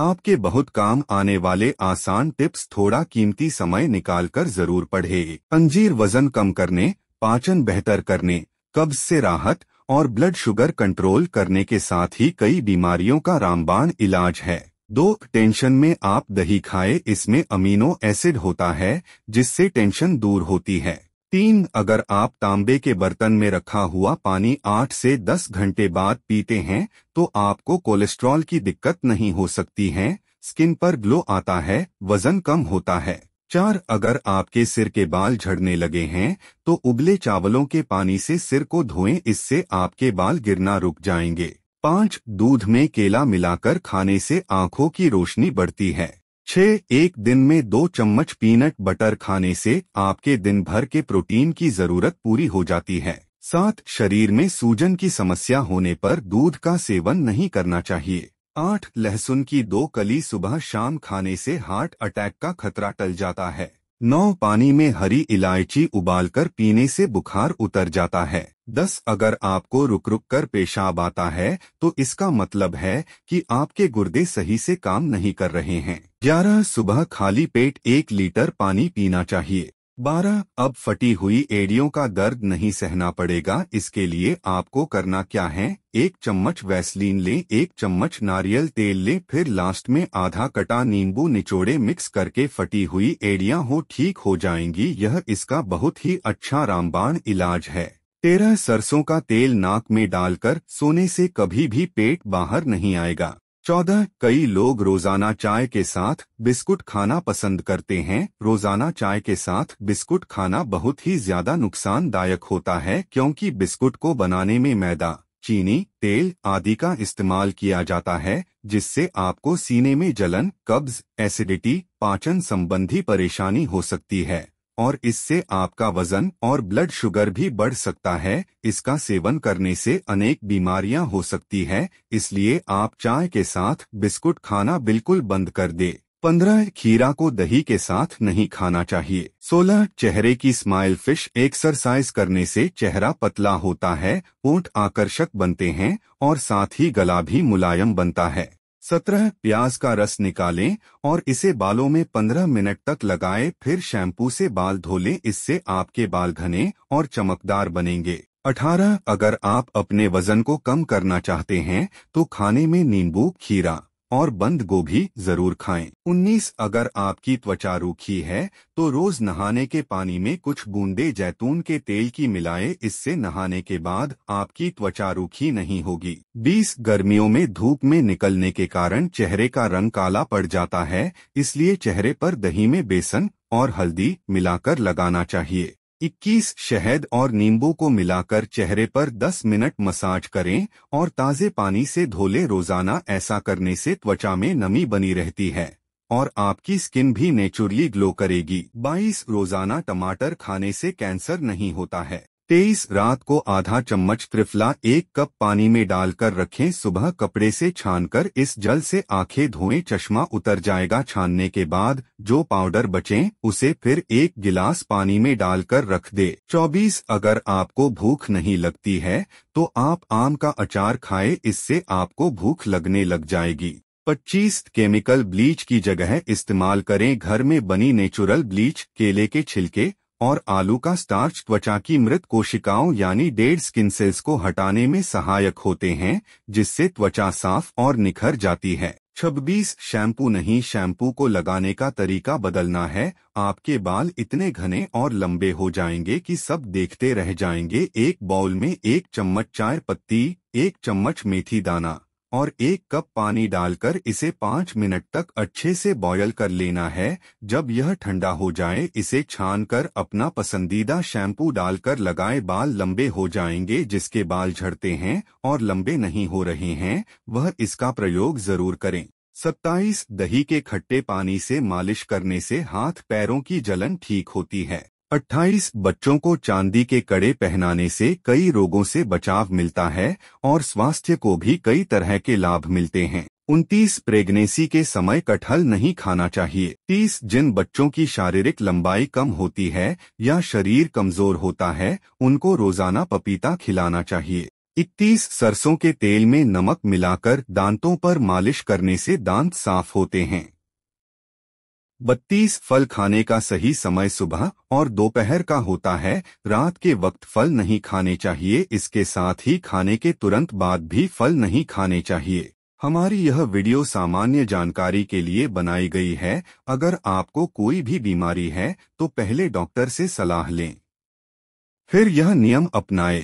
आपके बहुत काम आने वाले आसान टिप्स थोड़ा कीमती समय निकालकर जरूर पढ़े अंजीर वजन कम करने पाचन बेहतर करने कब्ज से राहत और ब्लड शुगर कंट्रोल करने के साथ ही कई बीमारियों का रामबाण इलाज है दो टेंशन में आप दही खाए इसमें अमीनो एसिड होता है जिससे टेंशन दूर होती है तीन अगर आप तांबे के बर्तन में रखा हुआ पानी आठ से दस घंटे बाद पीते हैं तो आपको कोलेस्ट्रॉल की दिक्कत नहीं हो सकती है स्किन पर ग्लो आता है वजन कम होता है चार अगर आपके सिर के बाल झड़ने लगे हैं तो उबले चावलों के पानी से सिर को धोएं इससे आपके बाल गिरना रुक जाएंगे पाँच दूध में केला मिलाकर खाने से आंखों की रोशनी बढ़ती है छह एक दिन में दो चम्मच पीनट बटर खाने से आपके दिन भर के प्रोटीन की जरूरत पूरी हो जाती है साथ शरीर में सूजन की समस्या होने पर दूध का सेवन नहीं करना चाहिए आठ लहसुन की दो कली सुबह शाम खाने से हार्ट अटैक का खतरा टल जाता है नौ पानी में हरी इलायची उबालकर पीने से बुखार उतर जाता है दस अगर आपको रुक रुक कर पेशाब आता है तो इसका मतलब है कि आपके गुर्दे सही से काम नहीं कर रहे हैं ग्यारह सुबह खाली पेट एक लीटर पानी पीना चाहिए बारह अब फटी हुई एड़ियों का दर्द नहीं सहना पड़ेगा इसके लिए आपको करना क्या है एक चम्मच वैसलीन लें एक चम्मच नारियल तेल लें फिर लास्ट में आधा कटा नींबू निचोड़े मिक्स करके फटी हुई एड़ियां हो ठीक हो जाएंगी यह इसका बहुत ही अच्छा रामबाण इलाज है तेरह सरसों का तेल नाक में डालकर सोने से कभी भी पेट बाहर नहीं आएगा चौदह कई लोग रोजाना चाय के साथ बिस्कुट खाना पसंद करते हैं रोजाना चाय के साथ बिस्कुट खाना बहुत ही ज्यादा नुकसानदायक होता है क्योंकि बिस्कुट को बनाने में मैदा चीनी तेल आदि का इस्तेमाल किया जाता है जिससे आपको सीने में जलन कब्ज एसिडिटी पाचन संबंधी परेशानी हो सकती है और इससे आपका वजन और ब्लड शुगर भी बढ़ सकता है इसका सेवन करने से अनेक बीमारियां हो सकती है इसलिए आप चाय के साथ बिस्कुट खाना बिल्कुल बंद कर दे पंद्रह खीरा को दही के साथ नहीं खाना चाहिए सोलह चेहरे की स्माइल फिश एक्सरसाइज करने से चेहरा पतला होता है ऊँट आकर्षक बनते हैं और साथ ही गला भी मुलायम बनता है सत्रह प्याज का रस निकालें और इसे बालों में पंद्रह मिनट तक लगाएं फिर शैम्पू से बाल धो लें इससे आपके बाल घने और चमकदार बनेंगे अठारह अगर आप अपने वजन को कम करना चाहते हैं तो खाने में नींबू खीरा और बंद गोभी जरूर खाएं। 19 अगर आपकी त्वचा रूखी है तो रोज नहाने के पानी में कुछ बूंदे जैतून के तेल की मिलाएं इससे नहाने के बाद आपकी त्वचा रूखी नहीं होगी 20 गर्मियों में धूप में निकलने के कारण चेहरे का रंग काला पड़ जाता है इसलिए चेहरे पर दही में बेसन और हल्दी मिलाकर लगाना चाहिए 21 शहद और नींबू को मिलाकर चेहरे पर 10 मिनट मसाज करें और ताज़े पानी से धोले रोजाना ऐसा करने से त्वचा में नमी बनी रहती है और आपकी स्किन भी नेचुरली ग्लो करेगी 22 रोजाना टमाटर खाने से कैंसर नहीं होता है तेईस रात को आधा चम्मच त्रिफला एक कप पानी में डालकर रखें सुबह कपड़े से छानकर इस जल से आंखें धोएं चश्मा उतर जाएगा छानने के बाद जो पाउडर बचे उसे फिर एक गिलास पानी में डालकर रख दे 24 अगर आपको भूख नहीं लगती है तो आप आम का अचार खाए इससे आपको भूख लगने लग जाएगी 25 केमिकल ब्लीच की जगह इस्तेमाल करें घर में बनी नेचुरल ब्लीच केले के छिलके और आलू का स्टार्च त्वचा की मृत कोशिकाओं यानी डेड स्किन सेल्स को हटाने में सहायक होते हैं जिससे त्वचा साफ और निखर जाती है छब्बीस शैम्पू नहीं शैम्पू को लगाने का तरीका बदलना है आपके बाल इतने घने और लंबे हो जाएंगे कि सब देखते रह जाएंगे एक बाउल में एक चम्मच चाय पत्ती एक चम्मच मेथी दाना और एक कप पानी डालकर इसे पाँच मिनट तक अच्छे से बॉयल कर लेना है जब यह ठंडा हो जाए इसे छान कर अपना पसंदीदा शैम्पू डालकर लगाए बाल लंबे हो जाएंगे जिसके बाल झड़ते हैं और लंबे नहीं हो रहे हैं वह इसका प्रयोग जरूर करें 27 दही के खट्टे पानी से मालिश करने से हाथ पैरों की जलन ठीक होती है 28 बच्चों को चांदी के कड़े पहनाने से कई रोगों से बचाव मिलता है और स्वास्थ्य को भी कई तरह के लाभ मिलते हैं उनतीस प्रेगनेंसी के समय कटहल नहीं खाना चाहिए तीस जिन बच्चों की शारीरिक लंबाई कम होती है या शरीर कमजोर होता है उनको रोजाना पपीता खिलाना चाहिए इकतीस सरसों के तेल में नमक मिलाकर दांतों पर मालिश करने से दांत साफ होते हैं बत्तीस फल खाने का सही समय सुबह और दोपहर का होता है रात के वक्त फल नहीं खाने चाहिए इसके साथ ही खाने के तुरंत बाद भी फल नहीं खाने चाहिए हमारी यह वीडियो सामान्य जानकारी के लिए बनाई गई है अगर आपको कोई भी बीमारी है तो पहले डॉक्टर से सलाह लें फिर यह नियम अपनाएं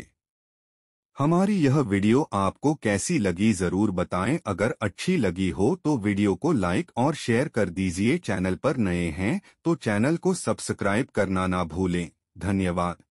हमारी यह वीडियो आपको कैसी लगी जरूर बताएं अगर अच्छी लगी हो तो वीडियो को लाइक और शेयर कर दीजिए चैनल पर नए हैं तो चैनल को सब्सक्राइब करना ना भूलें धन्यवाद